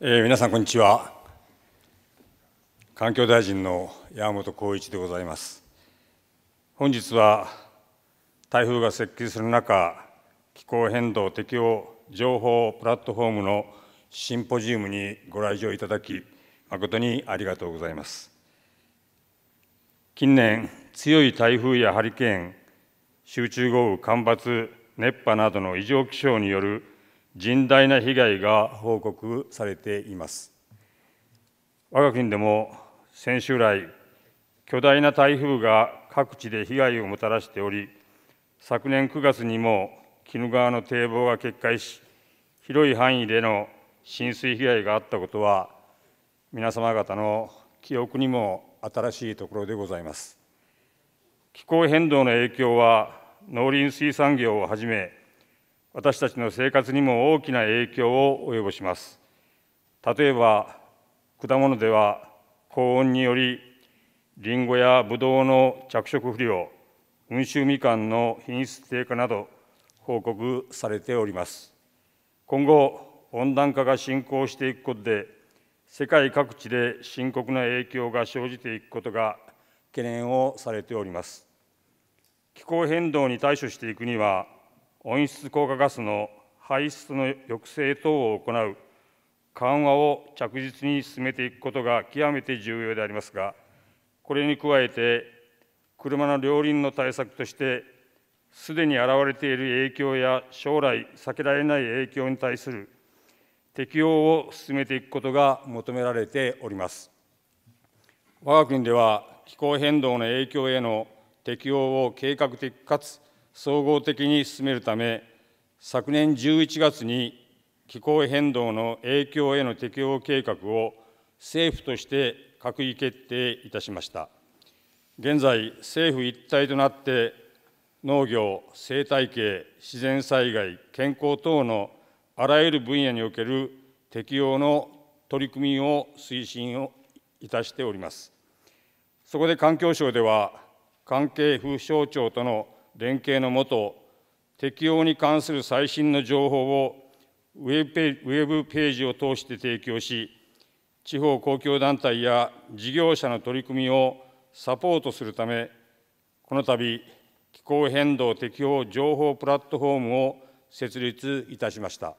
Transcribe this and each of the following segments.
えー、皆さんこんにちは環境大臣の山本浩一でございます本日は台風が接近する中気候変動適応情報プラットフォームのシンポジウムにご来場いただき誠にありがとうございます近年強い台風やハリケーン集中豪雨干ばつ熱波などの異常気象による甚大な被害が報告されています我が国でも先週来巨大な台風が各地で被害をもたらしており昨年9月にも鬼怒川の堤防が決壊し広い範囲での浸水被害があったことは皆様方の記憶にも新しいところでございます気候変動の影響は農林水産業をはじめ私たちの生活にも大きな影響を及ぼします例えば果物では高温によりリンゴやブドウの着色不良温州みかんの品質低下など報告されております今後温暖化が進行していくことで世界各地で深刻な影響が生じていくことが懸念をされております気候変動に対処していくには温室効果ガスの排出の抑制等を行う緩和を着実に進めていくことが極めて重要でありますが、これに加えて、車の両輪の対策として、すでに現れている影響や将来避けられない影響に対する適応を進めていくことが求められております。我が国では気候変動の影響への適応を計画的かつ総合的に進めるため昨年11月に気候変動の影響への適応計画を政府として閣議決定いたしました現在政府一体となって農業生態系自然災害健康等のあらゆる分野における適用の取り組みを推進をいたしておりますそこで環境省では関係府省庁との連携のもと、適用に関する最新の情報をウェブページを通して提供し、地方公共団体や事業者の取り組みをサポートするため、この度、気候変動適応情報プラットフォームを設立いたしました。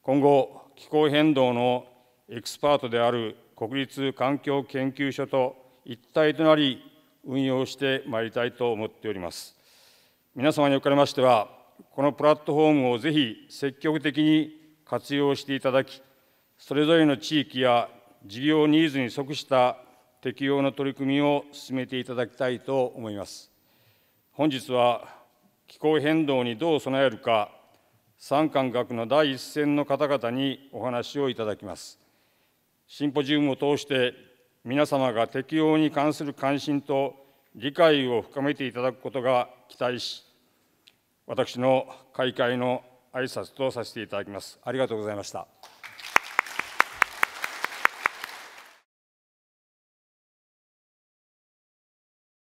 今後、気候変動のエキスパートである国立環境研究所と一体となり運用してまいりたいと思っております。皆様におかれましてはこのプラットフォームをぜひ積極的に活用していただきそれぞれの地域や事業ニーズに即した適用の取り組みを進めていただきたいと思います本日は気候変動にどう備えるか産官学の第一線の方々にお話をいただきますシンポジウムを通して皆様が適用に関する関心と理解を深めていただくことが期待し、私の開会の挨拶とさせていただきます。ありがとうございました。